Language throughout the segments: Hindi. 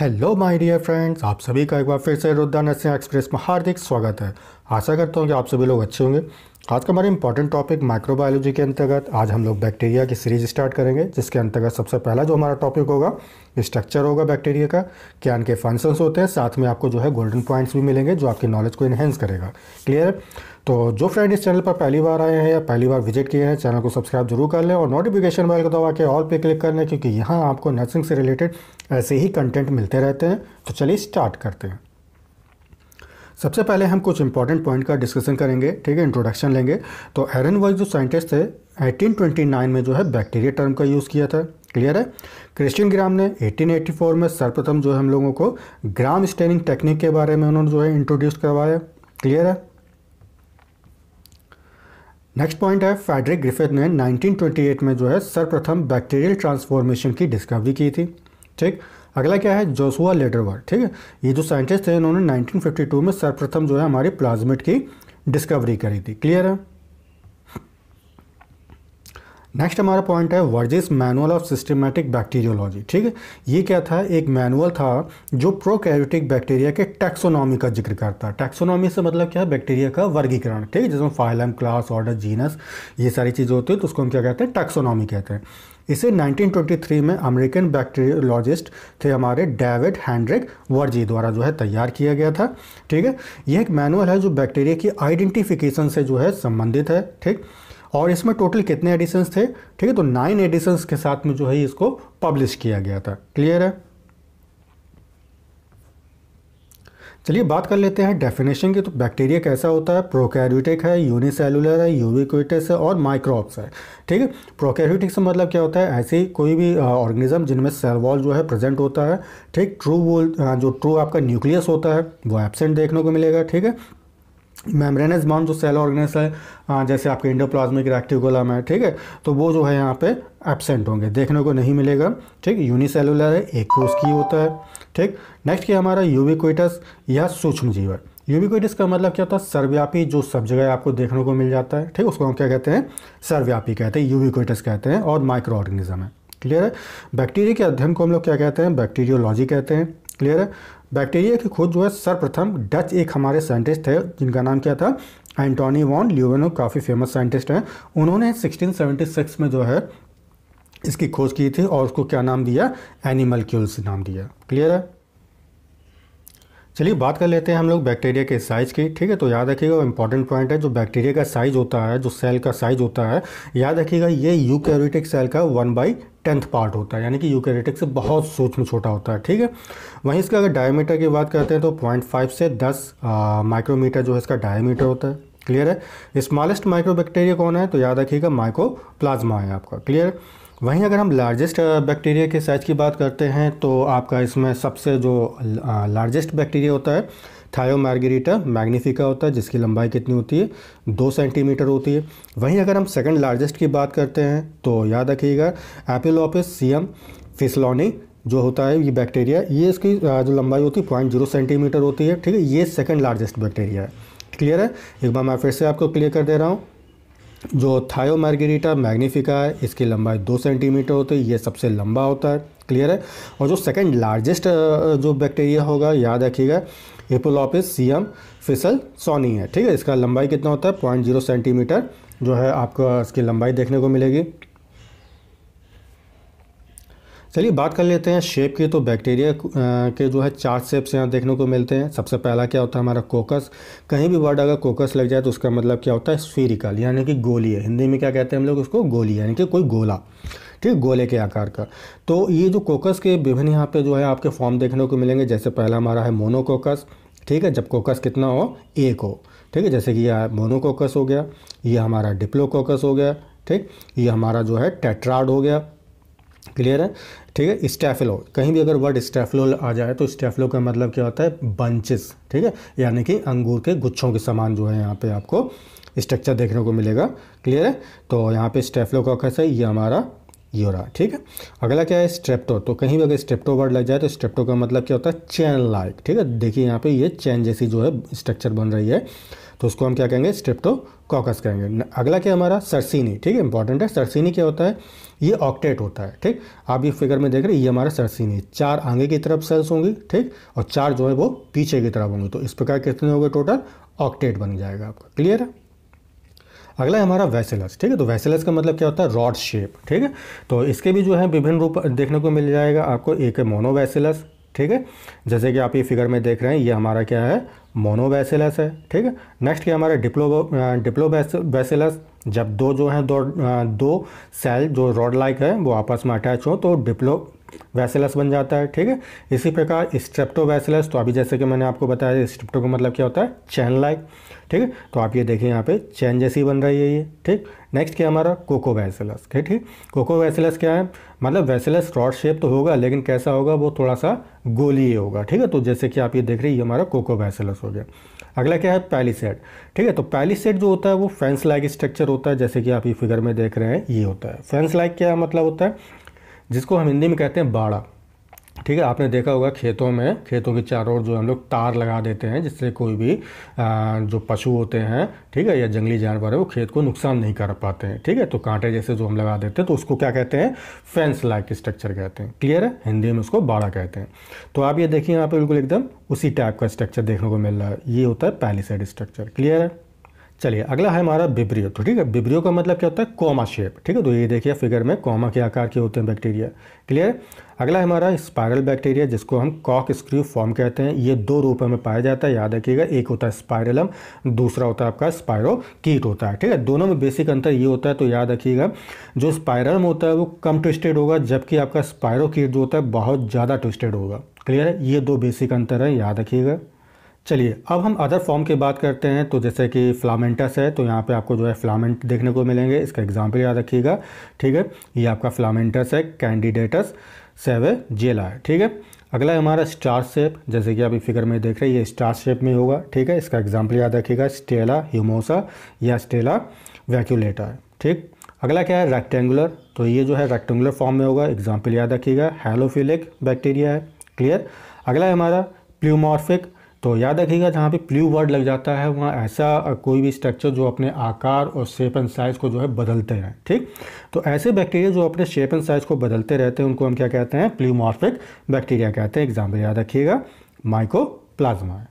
हेलो माय डियर फ्रेंड्स आप सभी का एक बार फिर से रुद्रा नरसिंह एक्सप्रेस में हार्दिक स्वागत है आशा करता हूँ कि आप सभी लोग अच्छे होंगे आज का हमारा इंपॉर्टेंट टॉपिक माइक्रोबायोलॉजी के अंतर्गत आज हम लोग बैक्टीरिया की सीरीज स्टार्ट करेंगे जिसके अंतर्गत सबसे पहला जो हमारा टॉपिक होगा स्ट्रक्चर होगा बैक्टीरिया का क्या इनके फंक्शंस होते हैं साथ में आपको जो है गोल्डन पॉइंट्स भी मिलेंगे जो आपकी नॉलेज को इन्हेंस करेगा क्लियर तो जो फ्रेंड इस चैनल पर पहली बार आए हैं या पहली बार विजिट किए हैं चैनल को सब्सक्राइब जरूर कर लें और नोटिफिकेशन बेल को दबा के ऑल पे क्लिक कर लें क्योंकि यहाँ आपको नर्सिंग से रिलेटेड ऐसे ही कंटेंट मिलते रहते हैं तो चलिए स्टार्ट करते हैं सबसे पहले हम कुछ इंपॉर्टेंट पॉइंट का डिस्कशन करेंगे ठीक है इंट्रोडक्शन लेंगे तो एरन वॉइस जो साइंटिस्ट थे 1829 में जो है बैक्टीरिया टर्म का यूज़ किया था क्लियर है क्रिश्चियन ग्राम ने 1884 में सर्वप्रथम जो है हम लोगों को ग्राम स्टेनिंग टेक्निक के बारे में उन्होंने जो है इंट्रोड्यूस करवाया क्लियर है नेक्स्ट पॉइंट है फेडरिक ग्रिफिथ ने 1928 में जो है सर्वप्रथम बैक्टीरियल ट्रांसफॉर्मेशन की डिस्कवरी की थी ठीक अगला क्या है जोसुआ लेडरवर्ड ठीक है ये जो साइंटिस्ट थे इन्होंने 1952 में सर्वप्रथम जो है हमारी प्लाज्मिट की डिस्कवरी करी थी क्लियर है नेक्स्ट हमारा पॉइंट है Bergey's manual of systematic bacteriology ठीक है ये क्या था एक मैनुअल था जो प्रोकैरियोटिक बैक्टीरिया के टैक्सोनॉमी का जिक्र करता है टैक्सोनॉमी से मतलब क्या है बैक्टीरिया का वर्गीकरण ठीक है जिसमें फाइलम क्लास ऑर्डर जीनस ये सारी चीज़ें होती है तो उसको हम क्या कहते हैं टैक्सोनॉमी कहते हैं इसे 1923 में अमेरिकन बैक्टीरियोलॉजिस्ट थे हमारे डेविड हैंड्रिक वर्जी द्वारा जो है तैयार किया गया था ठीक है यह एक मैनुअल है जो बैक्टीरिया की आइडेंटिफिकेशन से जो है संबंधित है ठीक और इसमें टोटल कितने एडिशंस थे ठीक है तो नाइन एडिशंस के साथ में जो है इसको पब्लिश किया गया था क्लियर है चलिए बात कर लेते हैं डेफिनेशन की तो बैक्टीरिया कैसा होता है प्रोकैरियोटिक है यूनिसेलुलर है यूविक्विटस है और माइक्रोब्स है ठीक है प्रोकैरियोटिक से मतलब क्या होता है ऐसी कोई भी ऑर्गेनिज्म जिनमें सेल वॉल जो है प्रेजेंट होता है ठीक ट्रू वो जो ट्रू आपका न्यूक्लियस होता है वो एबसेंट देखने को मिलेगा ठीक है मेम्ब्रेनस बाउंड जो सेल ऑर्गेनस है जैसे आपके इंडोप्लाज्मिक रेक्टिकुलम है ठीक है तो वो जो है यहाँ पे एबसेंट होंगे देखने को नहीं मिलेगा ठीक यूनिसेलुलर है एक कोस तो की होता है ठीक नेक्स्ट क्या हमारा यूबिक्विटस या सूक्ष्म जीवन यूबिक्विटस का मतलब क्या होता है सर्वव्यापी जो सब जगह आपको देखने को मिल जाता है ठीक उसको हम क्या कहते हैं सर्वव्यापी कहते हैं यूबिक्विटस कहते हैं और माइक्रो ऑर्गेनिज्म है क्लियर है बैक्टीरिया के अध्ययन को हम लोग क्या कहते हैं बैक्टीरियोलॉजी कहते हैं क्लियर है बैक्टीरिया की खोज जो है सर्वप्रथम डच एक हमारे साइंटिस्ट है जिनका नाम क्या था एंटोनी वॉन ल्यूवेनो काफ़ी फेमस साइंटिस्ट हैं उन्होंने 1676 में जो है इसकी खोज की थी और उसको क्या नाम दिया एनिमल क्यूल्स नाम दिया क्लियर है चलिए बात कर लेते हैं हम लोग बैक्टीरिया के साइज़ की ठीक है तो याद रखिएगा इंपॉर्टेंट पॉइंट है जो बैक्टीरिया का साइज़ होता है जो सेल का साइज़ होता है याद रखिएगा ये यूकैरियोटिक सेल का वन बाई टेंथ पार्ट होता है यानी कि यूकैरियोटिक से बहुत सूक्ष्म छोटा होता है ठीक है वहीं इसका अगर डायमीटर की बात करते हैं तो पॉइंट फाइव से दस माइक्रोमीटर जो है इसका डायमीटर होता है क्लियर है स्मॉलेस्ट माइक्रो बैक्टीरिया कौन है तो याद रखिएगा माइक्रो प्लाज्मा है आपका क्लियर वहीं अगर हम लार्जेस्ट बैक्टीरिया uh, के साइज़ की बात करते हैं तो आपका इसमें सबसे जो लार्जेस्ट uh, बैक्टीरिया होता है थायो मार्गरीटा मैग्नीफिका होता है जिसकी लंबाई कितनी होती है दो सेंटीमीटर होती है वहीं अगर हम सेकंड लार्जेस्ट की बात करते हैं तो याद रखिएगा एपिलोपिस सीएम फिसलोनी जो होता है ये बैक्टीरिया ये इसकी uh, जो लंबाई होती है पॉइंट जीरो सेंटीमीटर होती है ठीक है ये सेकेंड लार्जेस्ट बैक्टीरिया है क्लियर है एक बार मैं फिर से आपको क्लियर कर दे रहा हूँ जो थायो मार्गेरिटा मैग्निफिका है इसकी लंबाई दो सेंटीमीटर होती है ये सबसे लंबा होता है क्लियर है और जो सेकंड लार्जेस्ट जो बैक्टीरिया होगा याद रखिएगा एपोलॉपिस सीएम फिसल सोनी है ठीक है इसका लंबाई कितना होता है पॉइंट जीरो सेंटीमीटर जो है आपको इसकी लंबाई देखने को मिलेगी चलिए बात कर लेते हैं शेप की तो बैक्टीरिया के जो है चार शेप्स यहाँ देखने को मिलते हैं सबसे पहला क्या होता है हमारा कोकस कहीं भी वर्ड अगर कोकस लग जाए तो उसका मतलब क्या होता है स्फीरिकल यानी कि गोली है हिंदी में क्या कहते हैं हम लोग उसको गोली यानी कि कोई गोला ठीक गोले के आकार का तो ये जो कोकस के विभिन्न यहाँ पे जो है आपके फॉर्म देखने को मिलेंगे जैसे पहला हमारा है मोनोकोकस ठीक है जब कोकस कितना हो एक हो ठीक है जैसे कि यह मोनोकोकस हो गया ये हमारा डिप्लोकोकस हो गया ठीक ये हमारा जो है टेट्राड हो गया क्लियर है ठीक है स्टेफिलो कहीं भी अगर वर्ड स्टेफिलो आ जाए तो स्टेफिलो का मतलब क्या होता है बंचेस ठीक है यानी कि अंगूर के गुच्छों के समान जो है यहाँ पे आपको स्ट्रक्चर देखने को मिलेगा क्लियर है तो यहाँ पे का कैसा है ये हमारा योरा ठीक है अगला क्या है स्ट्रेप्टो तो कहीं भी अगर स्ट्रेप्टो वर्ड लग जाए तो स्ट्रेप्टो का मतलब क्या होता है चैन लाइक ठीक है देखिए यहाँ पे ये चैन जैसी जो है स्ट्रक्चर बन रही है तो उसको हम क्या कहेंगे स्ट्रिप्टोकॉकस कहेंगे अगला क्या हमारा सरसीनी ठीक है इंपॉर्टेंट है सरसीनी क्या होता है ये ऑक्टेट होता है ठीक आप ये फिगर में देख रहे हैं ये हमारा सरसीनी चार आगे की तरफ सेल्स होंगी ठीक और चार जो है वो पीछे की तरफ होंगी तो इस प्रकार कितने हो गए टोटल ऑक्टेट बन जाएगा आपका क्लियर है अगला है हमारा वैसेलस ठीक है तो वैसेलस का मतलब क्या होता है रॉड शेप ठीक है तो इसके भी जो है विभिन्न रूप देखने को मिल जाएगा आपको एक है मोनोवेसिलस ठीक है जैसे कि आप ये फिगर में देख रहे हैं ये हमारा क्या है मोनोबैसेलस है ठीक है नेक्स्ट क्या हमारा डिप्लो डिप्लो बैसेलस जब दो जो हैं दो दो सेल जो रॉड लाइक है वो आपस में अटैच हो तो डिप्लो वैसेलस बन जाता है ठीक है इसी प्रकार स्ट्रेप्टो वैसेलस तो अभी जैसे कि मैंने आपको बताया स्ट्रेप्टो का मतलब क्या होता है चैन लाइक ठीक है तो आप ये देखिए यहाँ पे चैन जैसी बन रही है ये ठीक नेक्स्ट क्या हमारा कोको वैसेलस ठीक ठीक कोको वैसेलस क्या है मतलब वैसेलस रॉड शेप तो होगा लेकिन कैसा होगा वो थोड़ा सा गोली होगा ठीक है तो जैसे कि आप ये देख रहे हैं ये हमारा कोको वैसेलस हो गया अगला क्या है पैलीसेट ठीक है तो पैलीसेट जो होता है वो फेंस लाइक स्ट्रक्चर होता है जैसे कि आप ये फिगर में देख रहे हैं ये होता है फेंस लाइक क्या मतलब होता है जिसको हम हिंदी में कहते हैं बाड़ा ठीक है आपने देखा होगा खेतों में खेतों के चारों ओर जो हम लोग तार लगा देते हैं जिससे कोई भी जो पशु होते हैं ठीक है या जंगली जानवर है वो खेत को नुकसान नहीं कर पाते हैं ठीक है तो कांटे जैसे जो हम लगा देते हैं तो उसको क्या कहते हैं फेंस लाइक स्ट्रक्चर कहते हैं क्लियर है हिंदी में उसको बाड़ा कहते हैं तो आप ये देखिए यहाँ पर बिल्कुल एकदम उसी टाइप का स्ट्रक्चर देखने को मिल रहा है ये होता है साइड स्ट्रक्चर क्लियर है चलिए अगला है हमारा बिब्रियो तो ठीक है बिब्रियो का मतलब क्या होता है कॉमा शेप ठीक है तो ये देखिए फिगर में कॉमा के आकार के होते हैं बैक्टीरिया क्लियर अगला है हमारा स्पायरल बैक्टीरिया जिसको हम कॉक स्क्रू फॉर्म कहते हैं ये दो रूप में पाया जाता है याद रखिएगा एक होता है स्पायरलम दूसरा होता है आपका स्पायरो कीट होता है ठीक है दोनों में बेसिक अंतर ये होता है तो याद रखिएगा जो स्पायरलम होता है वो कम ट्विस्टेड होगा जबकि आपका स्पायरो जो होता है बहुत ज़्यादा ट्विस्टेड होगा क्लियर है ये दो बेसिक अंतर है याद रखिएगा चलिए अब हम अदर फॉर्म की बात करते हैं तो जैसे कि फ्लामेंटस है तो यहाँ पे आपको जो है फ्लामेंट देखने को मिलेंगे इसका एग्जाम्पल याद रखिएगा ठीक है ये आपका फ्लामेंटस है कैंडिडेटस सेवे जेला है ठीक है अगला है हमारा स्टार शेप जैसे कि आप फिगर में देख रहे हैं ये स्टार शेप में होगा ठीक है इसका एग्जाम्पल याद रखिएगा स्टेला ह्यूमोसा या स्टेला वैक्यूलेटर ठीक अगला क्या है रेक्टेंगुलर तो ये जो है रेक्टेंगुलर फॉर्म में होगा एग्जाम्पल याद रखिएगा हेलोफिलिक बैक्टीरिया है क्लियर अगला है हमारा प्लूमॉर्फिक तो याद रखिएगा जहाँ पे प्ल्यू वर्ड लग जाता है वहाँ ऐसा कोई भी स्ट्रक्चर जो अपने आकार और शेप एंड साइज़ को जो है बदलते हैं ठीक तो ऐसे बैक्टीरिया जो अपने शेप एंड साइज़ को बदलते रहते हैं उनको हम क्या कहते हैं प्ल्यूमॉर्फिक बैक्टीरिया कहते हैं एग्जाम्पल याद रखिएगा प्लाज्मा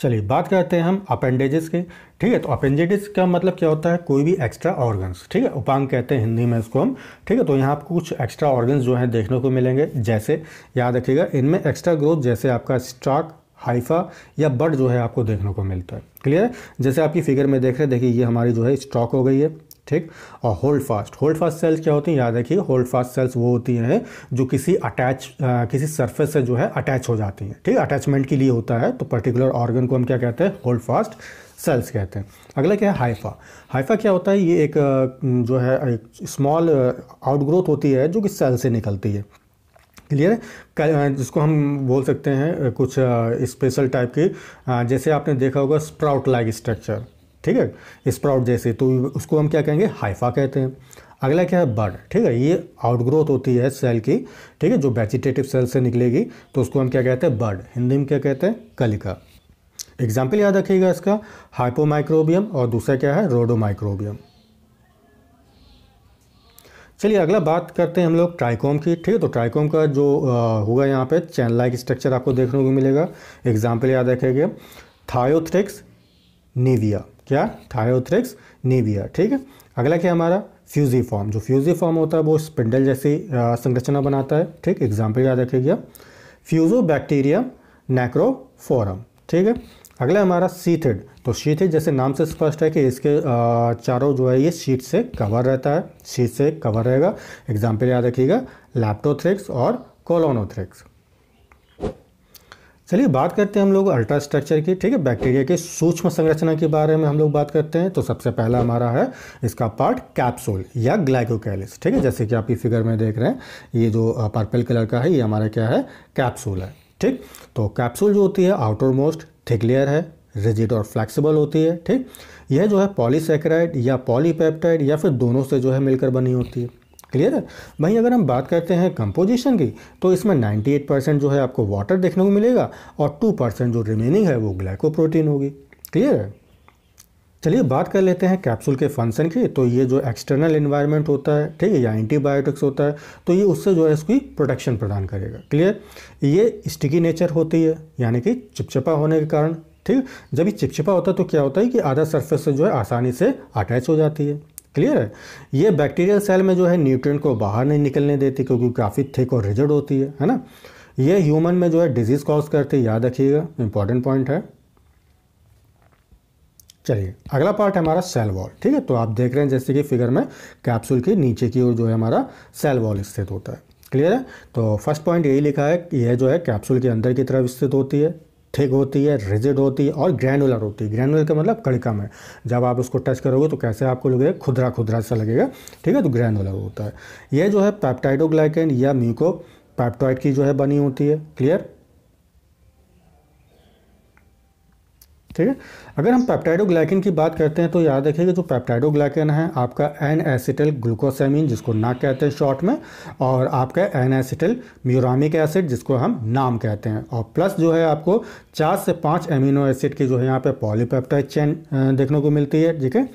चलिए बात करते हैं हम अपेंडेजेस के ठीक है तो अपेंडेजेस का मतलब क्या होता है कोई भी एक्स्ट्रा ऑर्गन्स ठीक है उपांग कहते हैं हिंदी में इसको हम ठीक है तो यहाँ आपको कुछ एक्स्ट्रा ऑर्गन्स जो हैं देखने को मिलेंगे जैसे याद रखिएगा इनमें एक्स्ट्रा ग्रोथ जैसे आपका स्टॉक हाइफा या बर्ड जो है आपको देखने को मिलता है क्लियर जैसे आपकी फिगर में देख रहे हैं देखिए ये हमारी जो है स्टॉक हो गई है ठीक और hold fast hold fast cells क्या होती हैं याद रखिए होल्ड फास्ट सेल्स वो होती हैं जो किसी अटैच किसी सरफेस से जो है अटैच हो जाती हैं ठीक अटैचमेंट के लिए होता है तो पर्टिकुलर ऑर्गन को हम क्या कहते हैं होल्ड फास्ट सेल्स कहते हैं अगला क्या है हाइफा हाइफा क्या होता है ये एक जो है एक स्मॉल आउटग्रोथ होती है जो कि सेल से निकलती है क्लियर है जिसको हम बोल सकते हैं कुछ स्पेशल टाइप की जैसे आपने देखा होगा स्प्राउट लाइक स्ट्रक्चर ठीक है स्प्राउट जैसे तो उसको हम क्या कहेंगे हाइफा कहते हैं अगला क्या है बर्ड ठीक है ये आउटग्रोथ होती है सेल की ठीक है जो वेजिटेटिव सेल से निकलेगी तो उसको हम क्या कहते हैं बर्ड हिंदी में क्या कहते हैं कलिका एग्जाम्पल याद रखिएगा इसका हाइपोमाइक्रोबियम और दूसरा क्या है रोडोमाइक्रोबियम चलिए अगला बात करते हैं हम लोग ट्राइकोम की ठीक है तो ट्राइकोम का जो होगा यहाँ पे चैन लाइक स्ट्रक्चर आपको देखने को मिलेगा एग्जाम्पल याद रखेंगे थायोथ्रिक्स नेविया क्या थायोथ्रिक्स नेविया ठीक है अगला क्या हमारा फ्यूजी फॉर्म जो फ्यूजी फॉर्म होता है वो स्पिंडल जैसी संरचना बनाता है ठीक एग्जाम्पल याद रखिएगा फ्यूजो बैक्टीरियम नेक्रोफोरम ठीक है अगला हमारा सीथेड तो शीट है जैसे नाम से स्पष्ट है कि इसके चारों जो है ये शीट से कवर रहता है शीट से कवर रहेगा एग्जाम्पल याद रखिएगा लैप्टोथ्रिक्स और कोलोनोथ्रिक्स चलिए बात करते हैं हम लोग अल्ट्रा स्ट्रक्चर की ठीक है बैक्टीरिया के सूक्ष्म संरचना के बारे में हम लोग बात करते हैं तो सबसे पहला हमारा है इसका पार्ट कैप्सूल या ग्लाइकोकैलिस ठीक है जैसे कि आप ये फिगर में देख रहे हैं ये जो पर्पल कलर का है ये हमारा क्या है कैप्सूल है ठीक तो कैप्सूल जो होती है आउटर मोस्ट थिक लेयर है रिजिड और फ्लैक्सीबल होती है ठीक यह जो है पॉलीसेक्राइड या पॉलीपेप्टाइड या फिर दोनों से जो है मिलकर बनी होती है क्लियर है वहीं अगर हम बात करते हैं कंपोजिशन की तो इसमें 98 परसेंट जो है आपको वाटर देखने को मिलेगा और 2 परसेंट जो रिमेनिंग है वो ग्लाइकोप्रोटीन होगी क्लियर है चलिए बात कर लेते हैं कैप्सूल के फंक्शन की तो ये जो एक्सटर्नल इन्वायरमेंट होता है ठीक है या एंटीबायोटिक्स होता है तो ये उससे जो है इसकी प्रोटेक्शन प्रदान करेगा क्लियर ये स्टिकी नेचर होती है यानी कि चिपचिपा होने के कारण ठीक जब ये चिपचिपा होता है तो क्या होता है कि आधा सरफेस से जो है आसानी से अटैच हो जाती है क्लियर है ये बैक्टीरियल सेल में जो है न्यूट्रिएंट को बाहर नहीं निकलने देती क्योंकि काफ़ी थिक और रिजड होती है है ना ये ह्यूमन में जो है डिजीज़ कॉज करती है याद रखिएगा इंपॉर्टेंट पॉइंट है चलिए अगला पार्ट है हमारा सेल वॉल ठीक है तो आप देख रहे हैं जैसे कि फिगर में कैप्सूल के नीचे की ओर जो है हमारा सेल वॉल स्थित होता है क्लियर है तो फर्स्ट पॉइंट यही लिखा है यह जो है कैप्सूल के अंदर की तरफ स्थित होती है थिक होती है रिजिड होती है और ग्रैनुलर होती है ग्रैनुलर का मतलब कड़कम है जब आप उसको टच करोगे तो कैसे आपको लगेगा खुदरा खुदरा सा लगेगा ठीक है तो ग्रैनुलर होता है ये जो है पैप्टाइडोग्लाइकन या म्यूको पैप्टॉइड की जो है बनी होती है क्लियर ठीक है अगर हम पैप्टाइडोग्लाइकिन की बात करते हैं तो याद रखिए कि जो पैप्टाइडोग्लाइकिन है आपका एन एसिटल ग्लूकोसैमिन जिसको नाक कहते हैं शॉर्ट में और आपका एन एसिटल म्यूरामिक एसिड जिसको हम नाम कहते हैं और प्लस जो है आपको चार से पाँच एमिनो एसिड की जो है यहाँ पे पॉलीपेप्टाइड चेन देखने को मिलती है ठीक है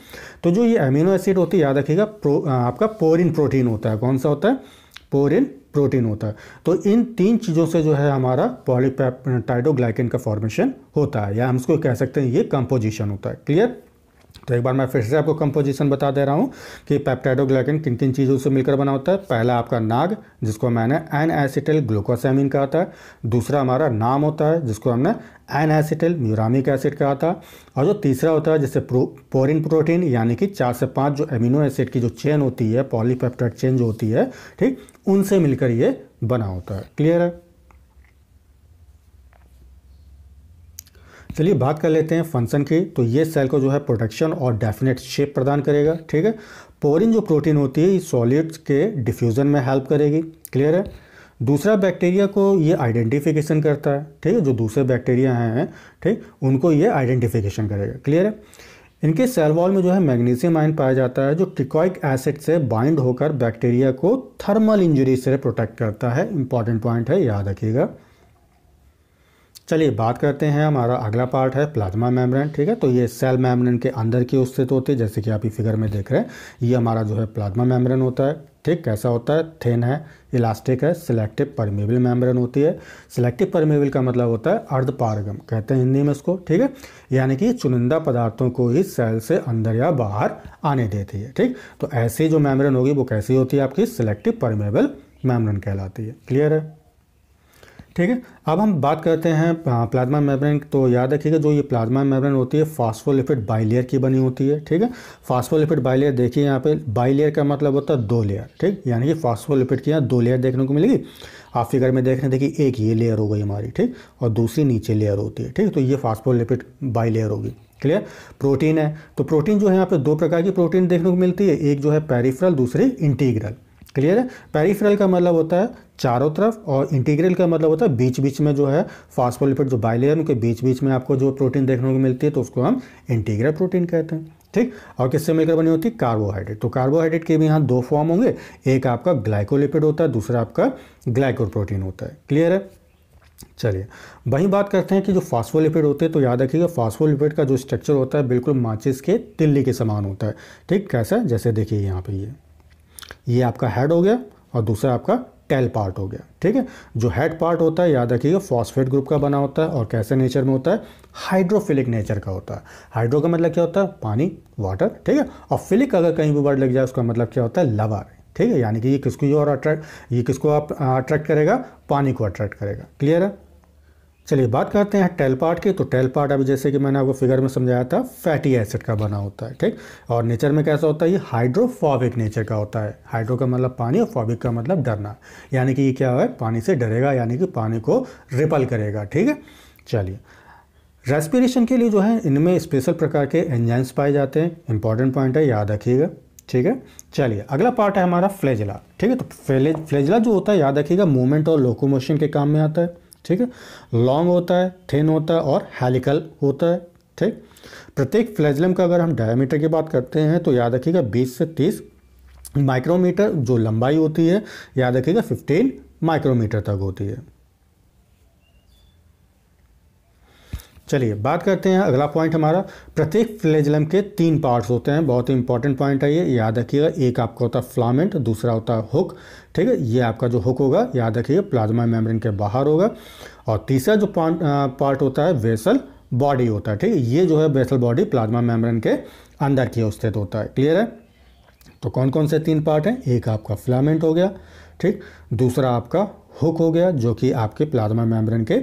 तो जो ये एमिनो एसिड होती है याद रखिएगा प्रो, आपका पोरिन प्रोटीन होता है कौन सा होता है पोरिन प्रोटीन होता है तो इन तीन चीज़ों से जो है हमारा पॉलीपैप टाइडोग्लाइकिन का फॉर्मेशन होता है या हम इसको कह सकते हैं ये कंपोजिशन होता है क्लियर तो एक बार मैं फिर से आपको कंपोजिशन बता दे रहा हूँ कि पेप्टाइडोग्लाइकन किन किन चीज़ों से मिलकर बना होता है पहला आपका नाग जिसको मैंने एन एसिटल ग्लूकोसैमिन कहा था दूसरा हमारा नाम होता है जिसको हमने एन एसिटल म्यूरामिक एसिड कहा था और जो तीसरा होता है जैसे प्रो, पोरिन प्रोटीन यानी कि चार से पाँच जो एमिनो एसिड की जो चेन होती है पॉलीपेप्टाइड चेन जो होती है ठीक उनसे मिलकर ये बना होता है क्लियर है चलिए बात कर लेते हैं फंक्शन की तो ये सेल को जो है प्रोटेक्शन और डेफिनेट शेप प्रदान करेगा ठीक है पोरिन जो प्रोटीन होती है सॉलिड्स के डिफ्यूज़न में हेल्प करेगी क्लियर है दूसरा बैक्टीरिया को ये आइडेंटिफिकेशन करता है ठीक है जो दूसरे बैक्टीरिया हैं ठीक उनको ये आइडेंटिफिकेशन करेगा क्लियर है इनके सेल वॉल में जो है मैग्नीशियम आयन पाया जाता है जो टिकॉइक एसिड से बाइंड होकर बैक्टीरिया को थर्मल इंजरी से प्रोटेक्ट करता है इंपॉर्टेंट पॉइंट है याद रखिएगा चलिए बात करते हैं हमारा अगला पार्ट है प्लाज्मा मेम्ब्रेन ठीक है तो ये सेल मेम्ब्रेन के अंदर की स्थित होती है जैसे कि आप ही फिगर में देख रहे हैं ये हमारा जो है प्लाज्मा मेम्ब्रेन होता है ठीक कैसा होता है थेन है इलास्टिक है सिलेक्टिव परमेबल मेम्ब्रेन होती है सिलेक्टिव परमेबल का मतलब होता है अर्धपारगम कहते हैं हिंदी में इसको ठीक है यानी कि चुनिंदा पदार्थों को ही सेल से अंदर या बाहर आने देती है ठीक तो ऐसी जो मेम्ब्रेन होगी वो कैसी होती है आपकी सिलेक्टिव परमेबल मेम्ब्रेन कहलाती है क्लियर है ठीक है अब हम बात करते हैं प्लाज्मा मेम्ब्रेन तो याद रखिएगा जो ये प्लाज्मा मेम्ब्रेन होती है फास्फोलिपिड बाइलेयर की बनी होती है ठीक है फास्फोलिपिड बाइलेयर देखिए यहाँ पे बाइलेयर का मतलब होता है दो लेयर ठीक यानी कि फास्फोलिपिड की यहाँ दो लेयर देखने को मिलेगी आप फिगर में देख रहे हैं देखिए एक ये लेयर हो गई हमारी ठीक और दूसरी नीचे लेयर होती है ठीक तो ये फास्फोलिपिड बाइलेयर होगी क्लियर प्रोटीन है तो प्रोटीन जो है यहाँ पे दो प्रकार की प्रोटीन देखने को मिलती है एक जो है पेरिफ्रल दूसरी इंटीग्रल क्लियर है पेरीफ्रल का मतलब होता है चारों तरफ और इंटीग्रल का मतलब होता है बीच बीच में जो है फास्फोलिपिड जो बाइलेयर उनके बीच बीच में आपको जो प्रोटीन देखने को मिलती है तो उसको हम इंटीग्रल प्रोटीन कहते हैं ठीक और किससे मिलकर बनी होती है कार्बोहाइड्रेट तो कार्बोहाइड्रेट के भी यहाँ दो फॉर्म होंगे एक आपका ग्लाइकोलिपिड होता है दूसरा आपका प्रोटीन होता है क्लियर है चलिए वहीं बात करते हैं कि जो फास्फोलिपिड होते हैं तो याद रखिएगा फास्फोलिपिड का जो स्ट्रक्चर होता है बिल्कुल माचिस के तिल्ली के समान होता है ठीक कैसा जैसे देखिए यहाँ पर ये यह। ये आपका हेड हो गया और दूसरा आपका टेल पार्ट हो गया ठीक है जो हेड पार्ट होता है याद रखिएगा फॉस्फेट ग्रुप का बना होता है और कैसे नेचर में होता है हाइड्रोफिलिक नेचर का होता है हाइड्रो का मतलब क्या होता है पानी वाटर ठीक है और फिलिक अगर कहीं भी वर्ड लग जाए उसका मतलब क्या होता है लवर ठीक है यानी कि ये किसको ये और अट्रैक्ट ये किसको आप अट्रैक्ट करेगा पानी को अट्रैक्ट करेगा क्लियर है चलिए बात करते हैं पार्ट की तो पार्ट अभी जैसे कि मैंने आपको फिगर में समझाया था फैटी एसिड का बना होता है ठीक और नेचर में कैसा होता है ये हाइड्रोफॉबिक नेचर का होता है हाइड्रो का मतलब पानी और फॉबिक का मतलब डरना यानी कि ये क्या है पानी से डरेगा यानी कि पानी को रिपल करेगा ठीक है चलिए रेस्पिरेशन के लिए जो है इनमें स्पेशल प्रकार के एंजाइम्स पाए जाते हैं इंपॉर्टेंट पॉइंट है याद रखिएगा ठीक है चलिए अगला पार्ट है हमारा फ्लेजला ठीक है तो फ्लेजला जो होता है याद रखिएगा मूवमेंट और लोकोमोशन के काम में आता है ठीक है लॉन्ग होता है थिन होता है और हेलिकल होता है ठीक प्रत्येक फ्लैजलम का अगर हम डायमीटर की बात करते हैं तो याद रखिएगा 20 से 30 माइक्रोमीटर जो लंबाई होती है याद रखिएगा 15 माइक्रोमीटर तक होती है चलिए बात करते हैं अगला पॉइंट हमारा प्रत्येक फ्लेजलम के तीन पार्ट्स होते हैं बहुत ही इंपॉर्टेंट पॉइंट है ये याद रखिएगा एक आपका होता है फ्लामेंट दूसरा होता है हुक ठीक है ये आपका जो हुक होगा याद रखिएगा प्लाज्मा मेम्ब्रेन के बाहर होगा और तीसरा जो पार्ट होता है वेसल बॉडी होता है ठीक है ये जो है वेसल बॉडी प्लाज्मा मेम्ब्रेन के अंदर की स्थित होता है क्लियर है तो कौन कौन से तीन पार्ट हैं एक आपका फ्लामेंट हो गया ठीक दूसरा आपका हुक हो गया जो कि आपके प्लाज्मा मेम्ब्रेन के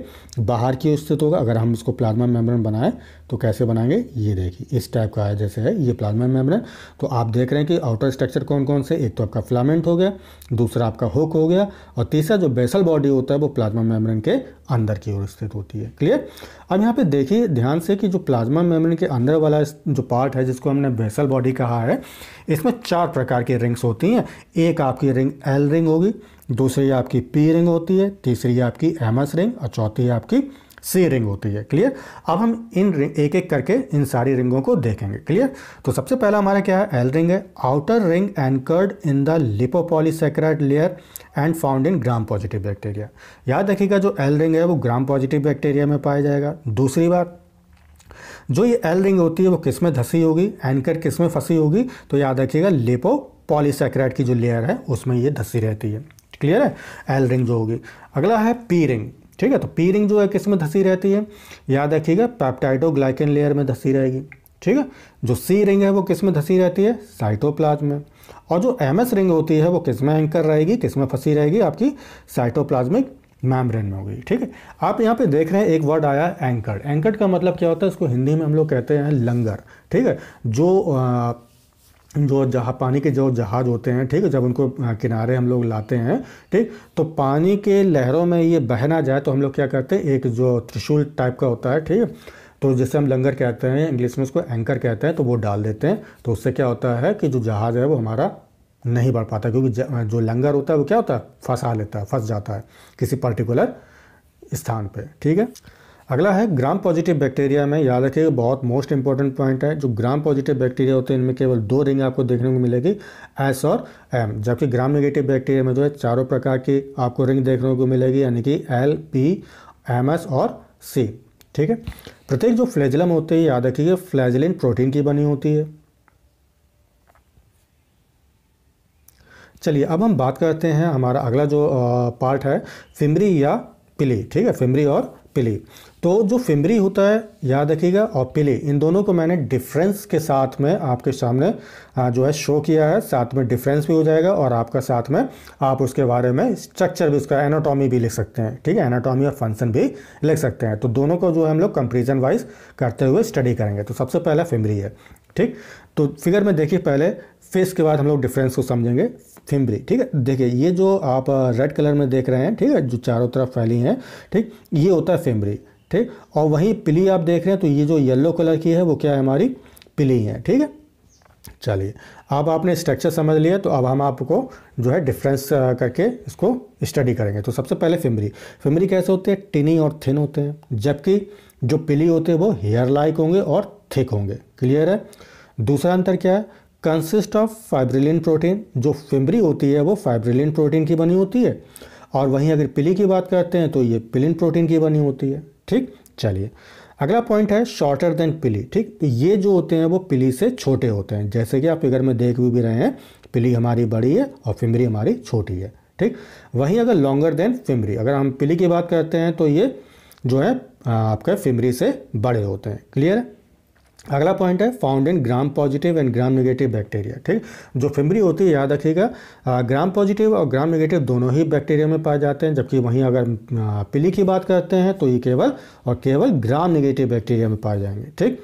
बाहर की स्थित होगा अगर हम इसको प्लाज्मा मेम्ब्रेन बनाएं तो कैसे बनाएंगे ये देखिए इस टाइप का है जैसे है ये प्लाज्मा मेम्ब्रेन तो आप देख रहे हैं कि आउटर स्ट्रक्चर कौन कौन से एक तो आपका फ्लामेंट हो गया दूसरा आपका हुक हो गया और तीसरा जो बेसल बॉडी होता है वो प्लाज्मा मेम्ब्रेन के अंदर की ओर स्थित होती है क्लियर अब यहाँ पे देखिए ध्यान से कि जो प्लाज्मा मेम्ब्रेन के अंदर वाला जो पार्ट है जिसको हमने बेसल बॉडी कहा है इसमें चार प्रकार की रिंग्स होती हैं एक आपकी रिंग एल रिंग होगी दूसरी आपकी पी रिंग होती है तीसरी आपकी एम एस रिंग और चौथी आपकी आपकी सी रिंग होती है क्लियर अब हम इन रिंग एक एक करके इन सारी रिंगों को देखेंगे क्लियर तो सबसे पहला हमारा क्या है एल रिंग है outer ring anchored in the lipopolysaccharide layer and found in gram positive bacteria याद रखिएगा जो एल रिंग है वो ग्राम पॉजिटिव बैक्टीरिया में पाया जाएगा दूसरी बात जो ये एल रिंग होती है वो किस में धसी होगी एंकर किस में फंसी होगी तो याद रखिएगा लिपो पॉलीसेक्राइड की जो लेयर है उसमें ये धसी रहती है क्लियर है एल रिंग जो होगी अगला है पी रिंग ठीक है तो पी रिंग जो है किस में धसी रहती है याद रखिएगा पैप्टाइडोग्लाइकन लेयर में धसी रहेगी ठीक है जो सी रिंग है वो किस में धसी रहती है साइटोप्लाज्म में और जो एम एस रिंग होती है वो किस में एंकर रहेगी किस में फंसी रहेगी आपकी साइटोप्लाज्मिक मैमब्रेन में होगी ठीक है आप यहाँ पे देख रहे हैं एक वर्ड आया एंकर एंकर का मतलब क्या होता है इसको हिंदी में हम लोग कहते हैं लंगर ठीक है जो आ, जो जहाँ पानी के जो जहाज होते हैं ठीक है जब उनको किनारे हम लोग लाते हैं ठीक तो पानी के लहरों में ये बहना जाए तो हम लोग क्या करते हैं एक जो त्रिशूल टाइप का होता है ठीक है तो जैसे हम लंगर कहते हैं इंग्लिश में उसको एंकर कहते हैं तो वो डाल देते हैं तो उससे क्या होता है कि जो जहाज़ है वो हमारा नहीं बढ़ पाता क्योंकि जो लंगर होता है वो क्या होता है फंसा लेता है फंस जाता है किसी पर्टिकुलर स्थान पर ठीक है अगला है ग्राम पॉजिटिव बैक्टीरिया में याद रखिएगा बहुत मोस्ट इंपॉर्टेंट पॉइंट है जो ग्राम पॉजिटिव बैक्टीरिया होते हैं इनमें केवल दो रिंग आपको देखने को मिलेगी एस और एम जबकि ग्राम नेगेटिव बैक्टीरिया में जो है चारों प्रकार की आपको रिंग देखने को मिलेगी यानी कि एल पी एम एस और सी ठीक है प्रत्येक जो फ्लैजलम होती है याद रखिएगा फ्लैजलिन प्रोटीन की बनी होती है चलिए अब हम बात करते हैं हमारा अगला जो पार्ट है फिमरी या पिली ठीक है फिमरी और पिली तो जो फिमरी होता है याद रखिएगा और पिली इन दोनों को मैंने डिफरेंस के साथ में आपके सामने जो है शो किया है साथ में डिफरेंस भी हो जाएगा और आपका साथ में आप उसके बारे में स्ट्रक्चर भी उसका एनाटॉमी भी लिख सकते हैं ठीक है एनाटॉमी और फंक्शन भी लिख सकते हैं तो दोनों को जो है हम लोग कंपेरिजन वाइज करते हुए स्टडी करेंगे तो सबसे पहला फिमरी है ठीक तो फिगर में देखिए पहले फेस के बाद हम लोग डिफरेंस को समझेंगे फिम्बरी ठीक है देखिए ये जो आप रेड कलर में देख रहे हैं ठीक है जो चारों तरफ फैली हैं ठीक ये होता है फिम्बरी ठीक और वहीं पिली आप देख रहे हैं तो ये जो येलो कलर की है वो क्या है हमारी पिली है ठीक है चलिए अब आपने स्ट्रक्चर समझ लिया तो अब हम आपको जो है डिफरेंस करके इसको स्टडी करेंगे तो सबसे पहले फिम्बरी फिमरी कैसे होते हैं टिनी और थिन होते हैं जबकि जो पिली होते हैं वो हेयर लाइक होंगे और थिक होंगे क्लियर है दूसरा अंतर क्या है कंसिस्ट ऑफ फाइब्रिलिन प्रोटीन जो फिमरी होती है वो फाइब्रिलिन प्रोटीन की बनी होती है और वहीं अगर पिली की बात करते हैं तो ये पिलिन प्रोटीन की बनी होती है ठीक चलिए अगला पॉइंट है शॉर्टर देन पिली ठीक तो ये जो होते हैं वो पिली से छोटे होते हैं जैसे कि आप फिगर में देख भी, भी रहे हैं पिली हमारी बड़ी है और फिमरी हमारी छोटी है ठीक वहीं अगर लॉन्गर देन फिमरी अगर हम पिली की बात करते हैं तो ये जो है आपके फिमरी से बड़े होते हैं क्लियर है अगला पॉइंट है found in gram positive and gram negative bacteria ठीक जो फिमरी होती है याद रखिएगा ग्राम पॉजिटिव और ग्राम नेगेटिव दोनों ही बैक्टीरिया में पाए जाते हैं जबकि वहीं अगर पिली की बात करते हैं तो ये केवल और केवल ग्राम नेगेटिव बैक्टीरिया में पाए जाएंगे ठीक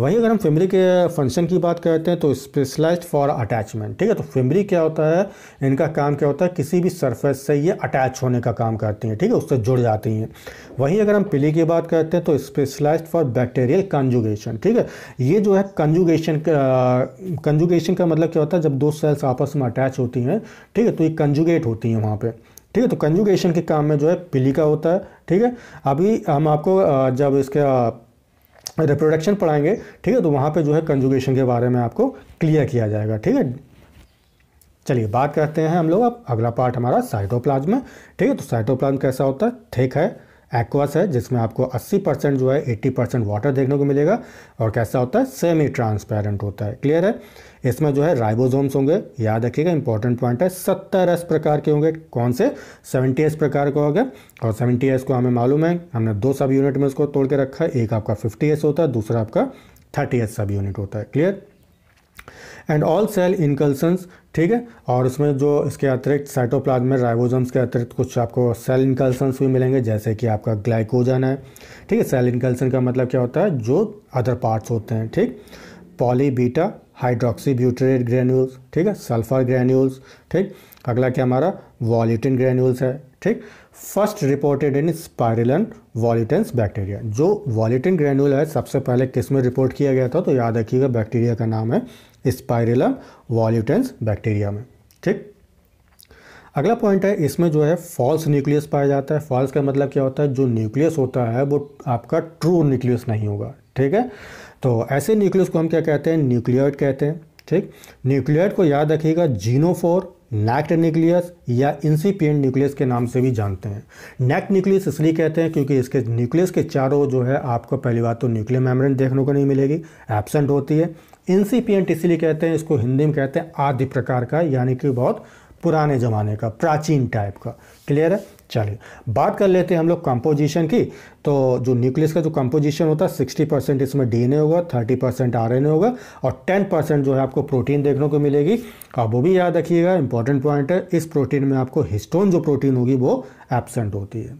वहीं अगर हम फेमरी के फंक्शन की बात करते हैं तो स्पेशलाइज्ड फॉर अटैचमेंट ठीक है तो फेमरी क्या होता है इनका काम क्या होता है किसी भी सरफेस से ये अटैच होने का काम करती हैं ठीक है उससे जुड़ जाती हैं वहीं अगर हम पिली की बात करते हैं तो स्पेशलाइज फॉर बैक्टेरियल कंजुगेशन ठीक है ये जो है कंजुगेशन कंजुगेशन का मतलब क्या होता है जब दो सेल्स आपस में अटैच होती हैं ठीक है तो ये कंजुगेट होती हैं वहाँ पर ठीक है तो कंजुगेशन के काम में जो है पिली का होता है ठीक है अभी हम आपको जब इसके रिप्रोडक्शन पढ़ाएंगे ठीक है तो वहाँ पे जो है कंजुगेशन के बारे में आपको क्लियर किया जाएगा ठीक है चलिए बात करते हैं हम लोग अब अगला पार्ट हमारा साइटोप्लाज्म में ठीक है तो साइटोप्लाज्म कैसा होता है ठीक है एक्वास है जिसमें आपको 80 परसेंट जो है 80 परसेंट वाटर देखने को मिलेगा और कैसा होता है सेमी ट्रांसपेरेंट होता है क्लियर है इसमें जो है राइबोसोम्स होंगे याद रखिएगा इंपॉर्टेंट पॉइंट है सत्तर एस प्रकार के होंगे कौन से सेवेंटी एस प्रकार के होंगे और सेवेंटी एस को हमें मालूम है हमने दो सब यूनिट में इसको तोड़ के रखा है एक आपका फिफ्टी एस होता है दूसरा आपका थर्टी एस सब यूनिट होता है clear and all cell inclusions ठीक है और उसमें जो इसके अतिरिक्त साइटोप्लाज्म में राइबोसोम्स के अतिरिक्त कुछ आपको सेल इनकल्सन्स भी मिलेंगे जैसे कि आपका ग्लाइकोजन है ठीक है सेल इनकल्सन का मतलब क्या होता है जो अदर पार्ट्स होते हैं ठीक पॉलीबीटा हाइड्रोक्सीब्यूटरेट ग्रेन्यूल्स ठीक है सल्फर ग्रेन्यूल्स ठीक अगला क्या हमारा वॉल्यूटिन ग्रेन्यूल्स है ठीक first reported in spirillum volutans bacteria जो वॉल्यूटिन ग्रेन्यूल है सबसे पहले किस में रिपोर्ट किया गया था तो याद रखिएगा बैक्टीरिया का नाम है स्पायरलम वॉल्यूटेंस बैक्टीरिया में ठीक अगला पॉइंट है इसमें जो है फॉल्स न्यूक्लियस पाया जाता है फॉल्स का मतलब क्या होता है जो न्यूक्लियस होता है वो आपका ट्रू न्यूक्लियस नहीं होगा ठीक है तो ऐसे न्यूक्लियस को हम क्या कहते हैं न्यूक्लियोइड कहते हैं ठीक न्यूक्लियोइड को याद रखिएगा जीनोफोर नेक्ट न्यूक्लियस या इंसिपियन न्यूक्लियस के नाम से भी जानते हैं नेक्ट न्यूक्लियस इसलिए कहते हैं क्योंकि इसके न्यूक्लियस के चारों जो है आपको पहली बात तो न्यूक्लियर मेम्ब्रेन देखने को नहीं मिलेगी एबसेंट होती है इंसिपियंट इसलिए कहते हैं इसको हिंदी में कहते हैं आदि प्रकार का यानी कि बहुत पुराने ज़माने का प्राचीन टाइप का क्लियर है चलिए बात कर लेते हैं हम लोग कंपोजिशन की तो जो न्यूक्लियस का जो कंपोजिशन होता है सिक्सटी परसेंट इसमें डीएनए होगा थर्टी परसेंट आर होगा और टेन परसेंट जो है आपको प्रोटीन देखने को मिलेगी और वो भी याद रखिएगा इंपॉर्टेंट पॉइंट है इस प्रोटीन में आपको हिस्टोन जो प्रोटीन होगी वो एबसेंट होती है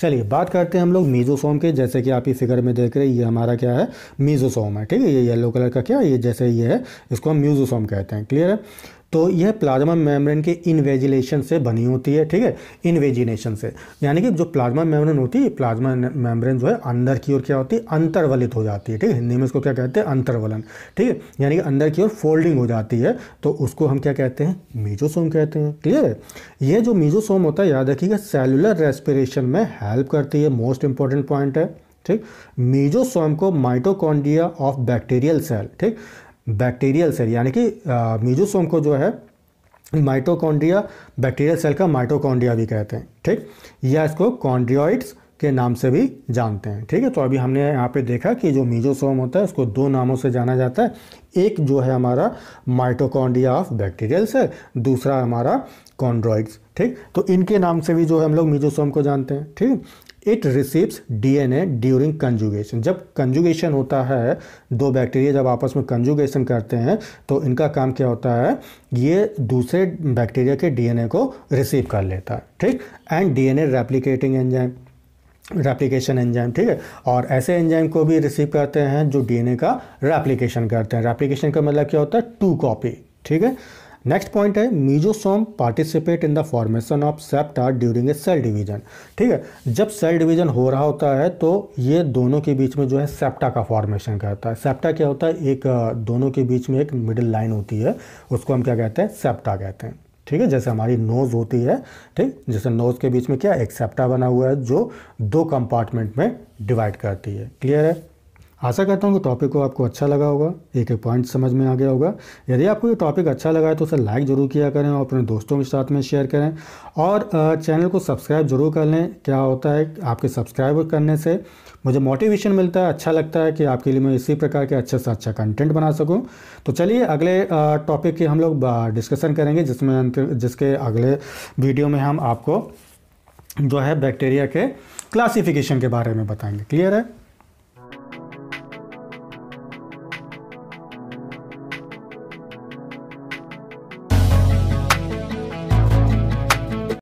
चलिए बात करते हैं हम लोग मीजोसोम के जैसे कि आप ये फिगर में देख रहे हैं ये हमारा क्या है मीजोसोम है ठीक है ये येलो कलर का क्या है ये जैसे ये है इसको हम म्यूजोसोम कहते हैं क्लियर है तो यह प्लाज्मा मेम्ब्रेन के इन्वेजिलेशन से बनी होती है ठीक है इन्वेजिनेशन से यानी कि जो प्लाज्मा मेम्ब्रेन होती है प्लाज्मा मेम्ब्रेन जो है अंदर की ओर क्या होती है अंतर्वलित हो जाती है ठीक है हिंदी में इसको क्या कहते हैं अंतर्वलन ठीक है यानी कि अंदर की ओर फोल्डिंग हो जाती है तो उसको हम क्या कहते हैं मीजोसोम कहते हैं क्लियर है यह जो मीजोसोम होता है याद रखिएगा सेलुलर रेस्पिरेशन में हेल्प करती है मोस्ट इंपॉर्टेंट पॉइंट है ठीक मीजोसोम को माइटोकॉन्डिया ऑफ बैक्टीरियल सेल ठीक बैक्टीरियल सेल यानी कि म्यूजोसोम को जो है माइटोकॉन्ड्रिया बैक्टीरियल सेल का माइटोकॉन्ड्रिया भी कहते हैं ठीक या इसको कॉन्ड्रियाइड्स के नाम से भी जानते हैं ठीक है तो अभी हमने यहाँ पे देखा कि जो मीजोसोम होता है उसको दो नामों से जाना जाता है एक जो है हमारा माइटोकॉन्ड्रिया ऑफ बैक्टीरियल सेल दूसरा हमारा कॉन्ड्रॉइड्स ठीक तो इनके नाम से भी जो है हम लोग मीजोसोम को जानते हैं ठीक it receives DNA during conjugation जब कंजुगेशन होता है दो बैक्टीरिया जब आपस में कंजुगेशन करते हैं तो इनका काम क्या होता है ये दूसरे बैक्टीरिया के डीएनए को रिसीव कर लेता है ठीक and DNA replicating enzyme replication enzyme ठीक है और ऐसे एंजाइम को भी रिसीव करते हैं जो डीएनए का रेप्लिकेशन करते हैं रेप्लिकेशन का मतलब क्या होता है टू कॉपी ठीक है नेक्स्ट पॉइंट है mesosome participate in the formation of septa during a cell division ठीक है जब सेल डिवीजन हो रहा होता है तो ये दोनों के बीच में जो है सेप्टा का फॉर्मेशन कहता है सेप्टा क्या होता है एक दोनों के बीच में एक मिडिल लाइन होती है उसको हम क्या कहते हैं सेप्टा कहते हैं ठीक है जैसे हमारी नोज़ होती है ठीक जैसे नोज़ के बीच में क्या एक सेप्टा बना हुआ है जो दो कंपार्टमेंट में डिवाइड करती है क्लियर है आशा करता हूँ कि टॉपिक को आपको अच्छा लगा होगा एक एक पॉइंट समझ में आ गया होगा यदि आपको ये टॉपिक अच्छा लगा है तो उसे लाइक ज़रूर किया करें और अपने दोस्तों के साथ में शेयर करें और चैनल को सब्सक्राइब ज़रूर कर लें क्या होता है आपके सब्सक्राइब करने से मुझे मोटिवेशन मिलता है अच्छा लगता है कि आपके लिए मैं इसी प्रकार के अच्छे से अच्छा कंटेंट बना सकूँ तो चलिए अगले टॉपिक की हम लोग डिस्कशन करेंगे जिसमें जिसके अगले वीडियो में हम आपको जो है बैक्टीरिया के क्लासिफिकेशन के बारे में बताएंगे क्लियर है